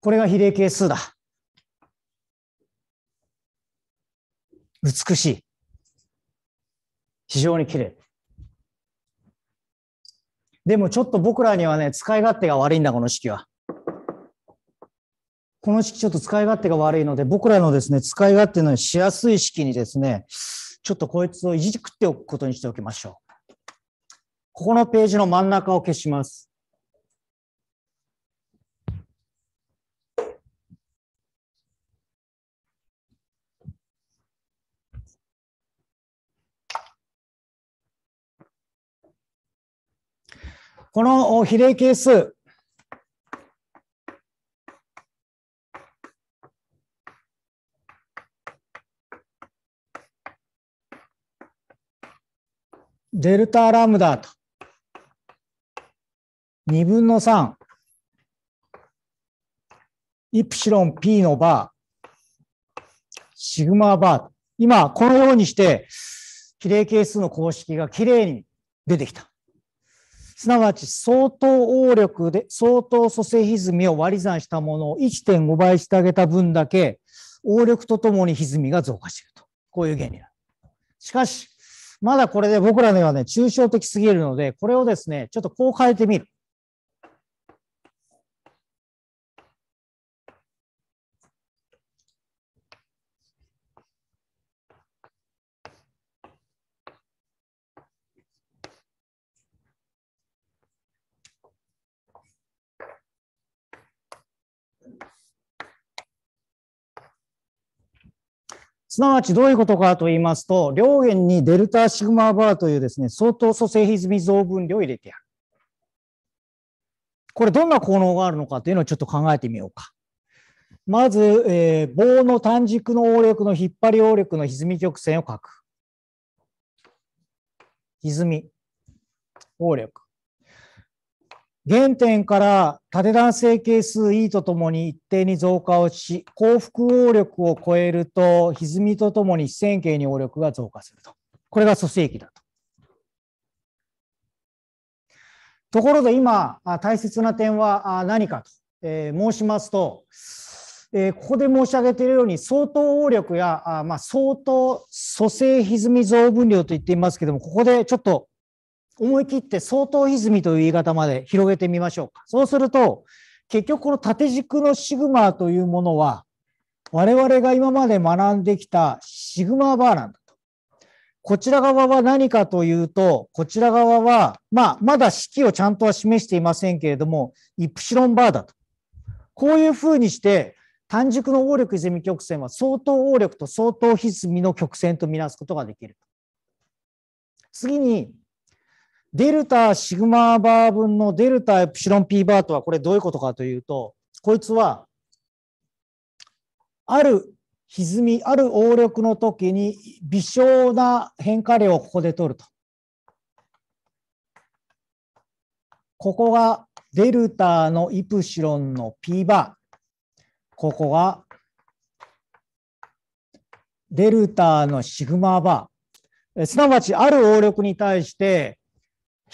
これが比例係数だ。美しい。非常に綺麗。でもちょっと僕らにはね、使い勝手が悪いんだ、この式は。この式ちょっと使い勝手が悪いので、僕らのですね、使い勝手のしやすい式にですね、ちょっとこいつをいじくっておくことにしておきましょう。ここのページの真ん中を消します。この比例係数、デルタラムダと2分の3イプシロン P のバーシグマバー今このようにして比例係数の公式がきれいに出てきた。すなわち相当応力で相当蘇生歪みを割り算したものを1.5倍してあげた分だけ応力とともに歪みが増加していると。こういう原理なの。しかし、まだこれで僕らにはね、抽象的すぎるので、これをですね、ちょっとこう変えてみる。すなわちどういうことかと言いますと、両辺にデルタシグマバーというですね、相当組成歪み増分量を入れてやる。これどんな効能があるのかというのをちょっと考えてみようか。まず、えー、棒の短軸の応力の引っ張り応力の歪み曲線を書く。歪み、応力。原点から縦断性係数 E とともに一定に増加をし、幸福応力を超えると、歪みとともに非線形に応力が増加すると。これが組成域だと。ところで今、大切な点は何かと、え申しますと、えここで申し上げているように、相当応力や、あまあ、相当組成歪み増分量と言っていますけども、ここでちょっと思い切って相当歪みという言い方まで広げてみましょうか。そうすると、結局この縦軸のシグマというものは、我々が今まで学んできたシグマバーなんだと。こちら側は何かというと、こちら側は、まあ、まだ式をちゃんとは示していませんけれども、イプシロンバーだと。こういうふうにして、単軸の応力歪み曲線は相当応力と相当歪みの曲線とみなすことができる。次に、デルタシグマバー分のデルタエプシロン P バーとはこれどういうことかというと、こいつは、ある歪み、ある応力の時に微小な変化量をここで取ると。ここがデルタのイプシロンの P バー。ここがデルタのシグマバー。すなわち、ある応力に対して、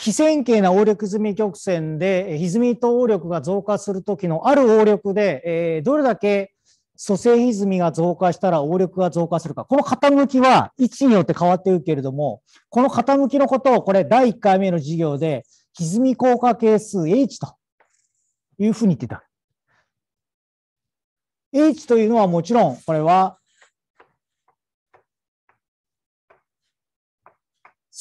非線形な応力済み曲線で、歪みと応力が増加するときのある応力で、えー、どれだけ蘇生歪みが増加したら応力が増加するか。この傾きは位置によって変わっているけれども、この傾きのことをこれ第1回目の授業で、歪み効果係数 H というふうに言ってた。H というのはもちろん、これは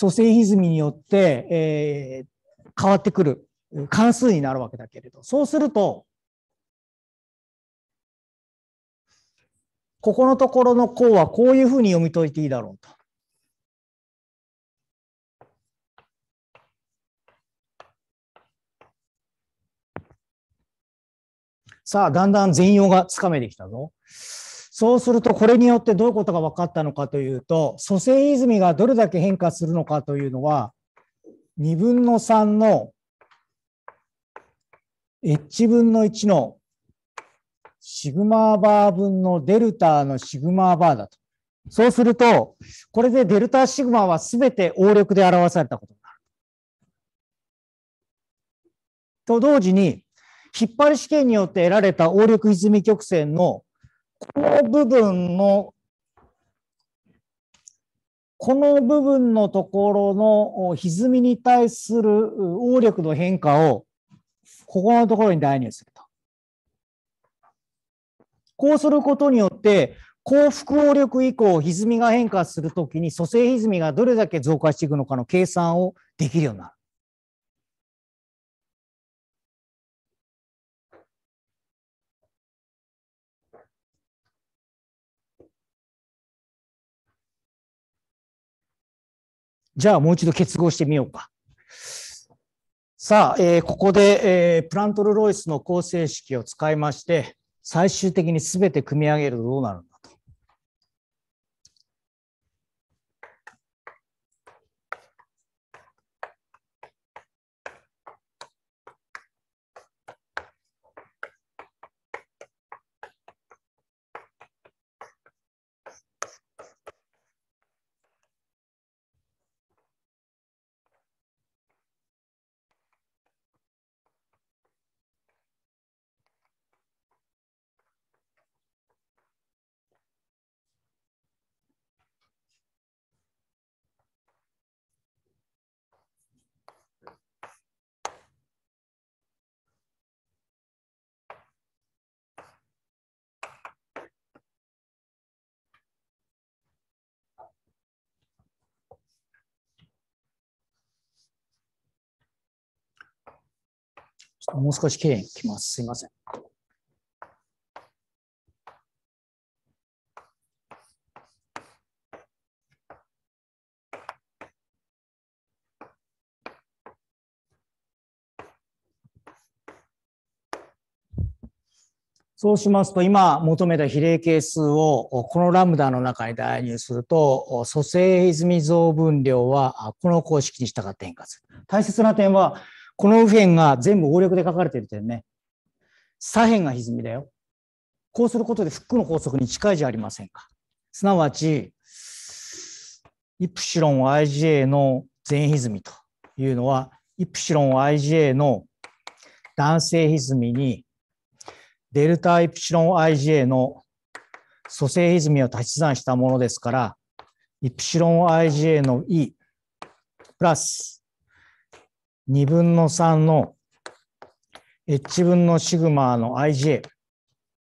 蘇生歪みによって、えー、変わってくる関数になるわけだけれど、そうすると、ここのところの項はこういうふうに読み解いていいだろうと。さあ、だんだん全容がつかめてきたぞ。そうすると、これによってどういうことが分かったのかというと、蘇生泉がどれだけ変化するのかというのは、2分の3の h 分の1のシグマバー分のデルタのシグマバーだと。そうすると、これでデルタシグマは全て応力で表されたことになる。と同時に、引っ張り試験によって得られた応力歪み曲線のこの部分のこの部分のところの歪みに対する応力の変化をここのところに代入すると。こうすることによって幸福応力以降歪みが変化するときに組成歪みがどれだけ増加していくのかの計算をできるようになる。じゃあもう一度結合してみようか。さあ、えー、ここで、えー、プラントルロイスの構成式を使いまして、最終的に全て組み上げるとどうなるもう少しきれいにきます。すいません。そうしますと、今求めた比例係数をこのラムダの中に代入すると、組成泉増分量はこの公式に従って変化する。大切な点は、この右辺が全部横力で書かれている点ね。左辺が歪みだよ。こうすることでフックの法則に近いじゃありませんか。すなわち、イプシロン ij の全歪みというのは、イプシロン ij の男性歪みに、デルタイプシロン ij の蘇生歪みを足し算したものですから、イプシロン ij の e プラス2分の3の h 分のシグマの ij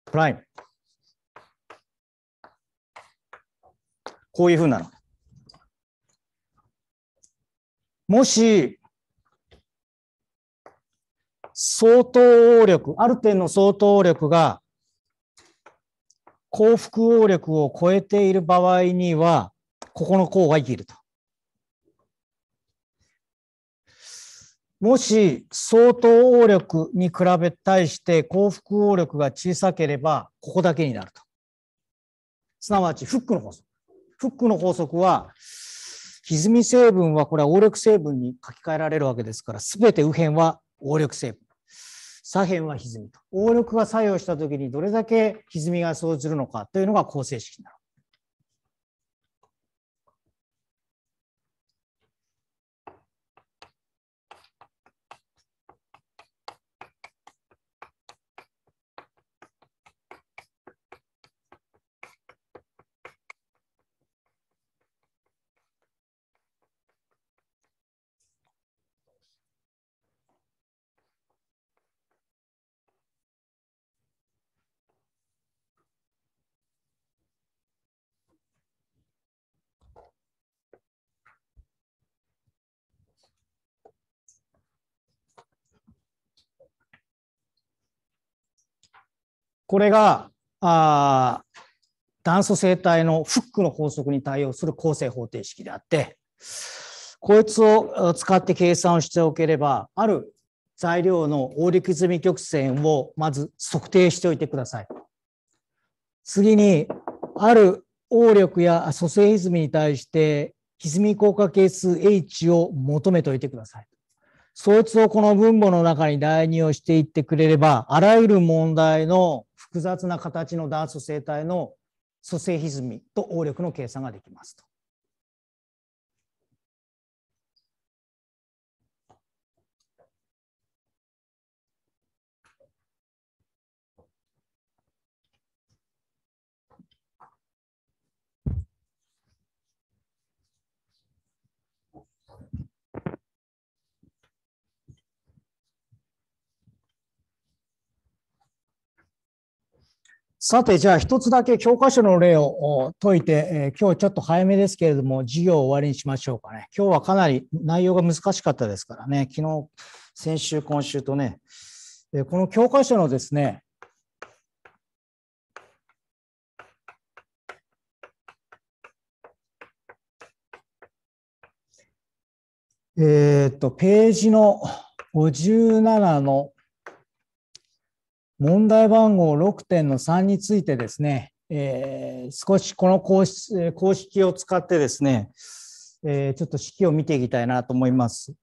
プライム。こういうふうなの。もし、相当応力、ある点の相当応力が幸福応力を超えている場合には、ここの項が生きると。もし相当応力に比べ対して幸福応力が小さければ、ここだけになると。すなわち、フックの法則。フックの法則は、歪み成分はこれは応力成分に書き換えられるわけですから、すべて右辺は応力成分。左辺は歪みと。応力が作用した時にどれだけ歪みが生じるのかというのが構成式になる。これがあ断素生体のフックの法則に対応する構成方程式であってこいつを使って計算をしておければある材料の大力積み曲線をまず測定しておいてください。次にある応力や蘇生歪みに対して歪み効果係数 H を求めておいてください。そいつをこの分母の中に代入をしていってくれれば、あらゆる問題の複雑な形のダース生態の組成歪みと応力の計算ができますと。さて、じゃあ一つだけ教科書の例を解いて、え今日ちょっと早めですけれども、授業を終わりにしましょうかね。今日はかなり内容が難しかったですからね、昨日、先週、今週とね、えこの教科書のですね、えっ、と、ページの57の問題番号6 3についてですね、えー、少しこの公式公式を使ってですね、えー、ちょっと式を見ていきたいなと思います。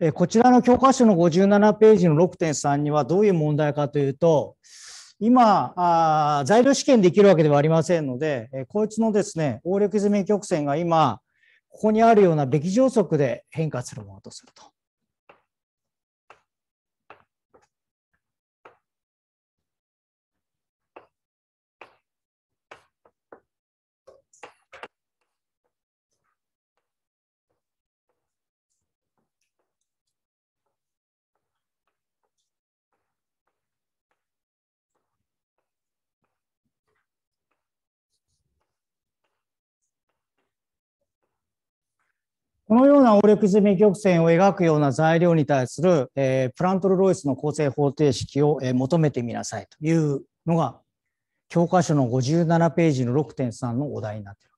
えー、こちらの教科書の57ページの6.3にはどういう問題かというと、今、あ材料試験できるわけではありませんので、えー、こいつのですね、応力積み曲線が今、ここにあるようなべき乗速で変化するものとすると。このような応力済み曲線を描くような材料に対する、えー、プラントル・ロイスの構成方程式を、えー、求めてみなさいというのが教科書の57ページの6.3のお題になっている。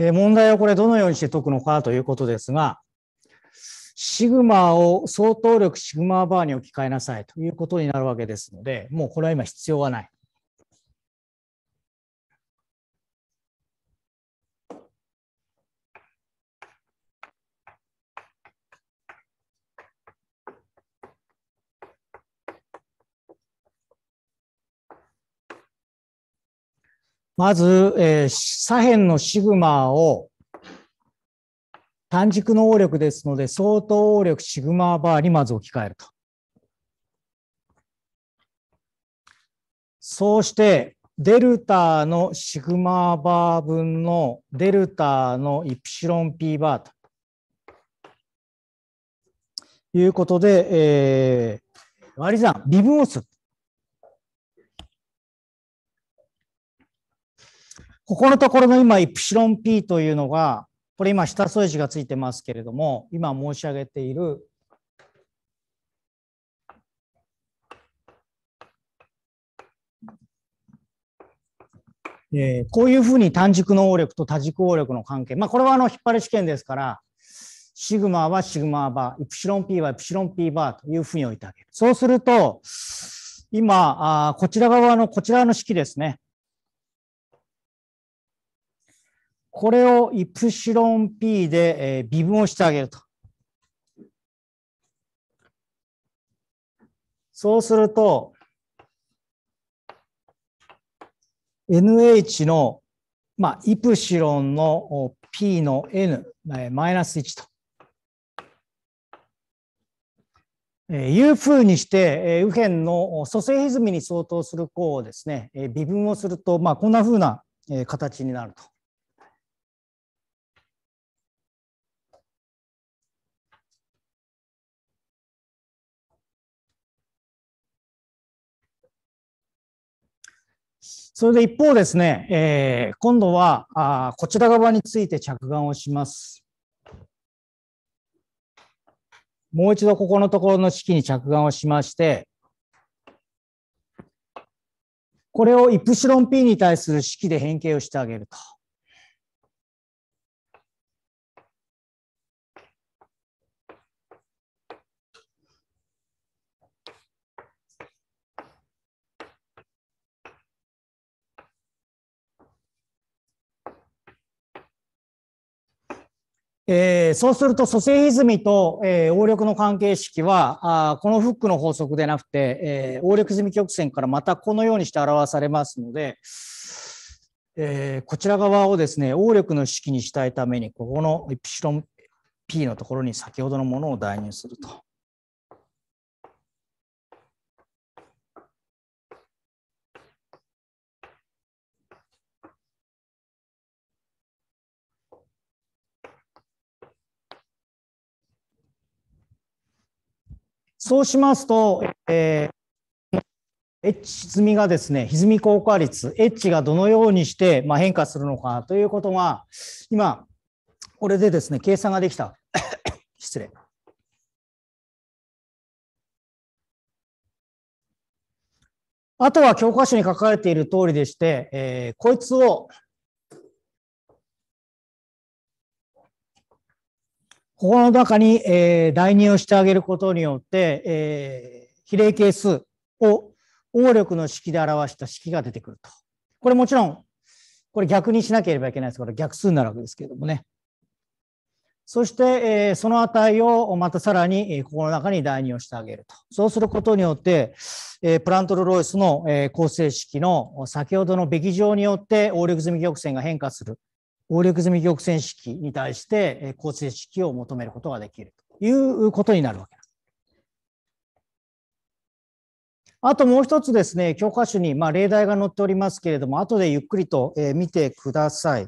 え問題はこれどのようにして解くのかということですが、シグマを相当力シグマバーに置き換えなさいということになるわけですので、もうこれは今必要はない。まず、えー、左辺のシグマを単軸の応力ですので、相当応力シグマバーにまず置き換えると。そうして、デルタのシグマバー分のデルタのイプシロン P バーということで、えー、割り算、微分をする。ここのところの今、イプシロン P というのが、これ今、下添え字がついてますけれども、今申し上げているえー、こういうふうに単軸能力と多軸応力の関係。まあ、これはあの、引っ張り試験ですから、シグマはシグマバー、イプシロン P はイプシロン P バーというふうに置いてあげる。そうすると、今、あこちら側の、こちらの式ですね。これをイプシロン P で、えー、微分をしてあげると。そうすると、NH の、まあ、イプシロンの P の N、マイナス1と。えー、いうふうにして、えー、右辺の組成歪みに相当する項をですね、えー、微分をすると、まあ、こんなふうな形になると。それで一方ですね、えー、今度はあこちら側について着眼をします。もう一度ここのところの式に着眼をしまして、これをイプシロン P に対する式で変形をしてあげると。えー、そうすると蘇生歪みと、えー、応力の関係式はあこのフックの法則でなくて、えー、応力済み曲線からまたこのようにして表されますので、えー、こちら側をですね応力の式にしたいためにここのイプシロン P のところに先ほどのものを代入すると。そうしますと、えー、H 歪みがですね、歪み効果率、H がどのようにして、まあ、変化するのかということが、今、これでですね、計算ができた。失礼。あとは教科書に書かれている通りでして、えー、こいつをここの中に、えー、代入をしてあげることによって、えー、比例係数を応力の式で表した式が出てくると。これもちろん、これ逆にしなければいけないですから逆数になるわけですけれどもね。そして、えー、その値をまたさらに、えー、ここの中に代入をしてあげると。そうすることによって、えー、プラントル・ロイスの、えー、構成式の先ほどのべき上によって応力済み曲線が変化する暴力済み玉泉式に対して構成式を求めることができるということになるわけです。あともう一つですね、教科書に、まあ、例題が載っておりますけれども、後でゆっくりと見てください。